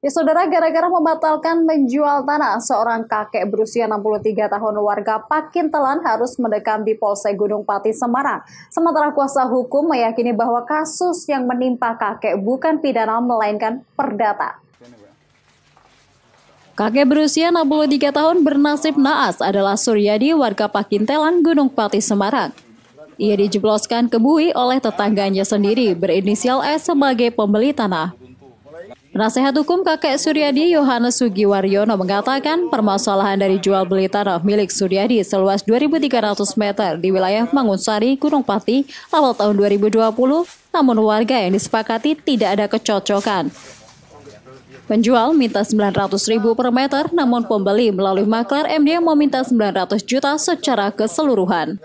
Ya saudara, gara-gara membatalkan menjual tanah, seorang kakek berusia 63 tahun warga Pakintelan harus mendekam di Polsek Gunung Pati, Semarang. Sementara kuasa hukum meyakini bahwa kasus yang menimpa kakek bukan pidana melainkan perdata. Kakek berusia 63 tahun bernasib naas adalah Suryadi warga Pakintelan Gunung Pati, Semarang. Ia dijebloskan ke bui oleh tetangganya sendiri berinisial S sebagai pembeli tanah. Penasehat hukum kakek Suryadi Yohanes Sugiwaryono mengatakan permasalahan dari jual beli tanah milik Suryadi seluas 2.300 meter di wilayah Mangunsari, Gunung Pati awal tahun 2020, namun warga yang disepakati tidak ada kecocokan. Penjual minta 900 ribu per meter, namun pembeli melalui maklar MD meminta 900 juta secara keseluruhan.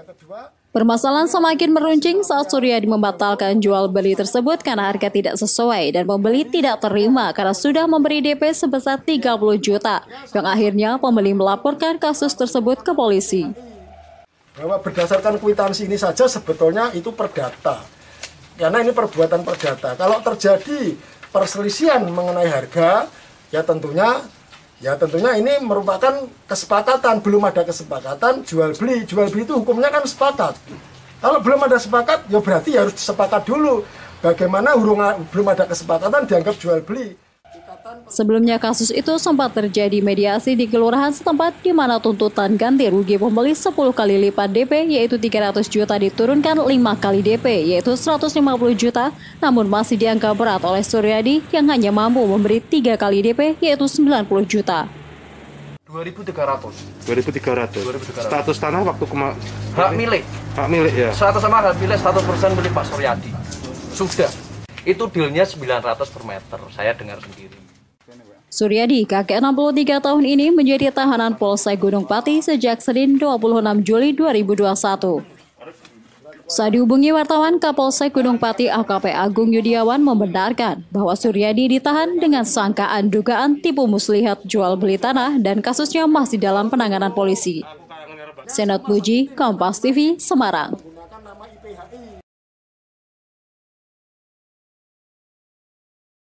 Permasalahan semakin meruncing saat Suryadi membatalkan jual beli tersebut karena harga tidak sesuai dan pembeli tidak terima karena sudah memberi DP sebesar 30 juta yang akhirnya pembeli melaporkan kasus tersebut ke polisi. Bahwa berdasarkan kuitansi ini saja sebetulnya itu perdata. Karena ini perbuatan perdata. Kalau terjadi perselisihan mengenai harga, ya tentunya Ya tentunya ini merupakan kesepakatan, belum ada kesepakatan jual beli. Jual beli itu hukumnya kan sepakat. Kalau belum ada sepakat, ya berarti harus sepakat dulu. Bagaimana belum ada kesepakatan dianggap jual beli. Sebelumnya kasus itu sempat terjadi mediasi di kelurahan setempat di mana tuntutan ganti rugi pembeli 10 kali lipat DP yaitu 300 juta diturunkan 5 kali DP yaitu 150 juta namun masih dianggap berat oleh Suryadi yang hanya mampu memberi 3 kali DP yaitu 90 juta. 2300. 2300. 2300. Status tanah waktu kema hak milik. Hak milik ya. Status sama hak milik 100% milik Pak Suryadi. Sudah. Itu dealnya 900 per meter. Saya dengar sendiri. Suryadi, kakek 63 tahun ini menjadi tahanan Polsek Gunung Pati sejak Senin 26 Juli 2021. Saat dihubungi wartawan Kapolsek Gunung Pati AKP Agung Yudiawan membenarkan bahwa Suryadi ditahan dengan sangkaan dugaan tipu muslihat jual beli tanah dan kasusnya masih dalam penanganan polisi. Senat Buji, Kompas TV, Semarang.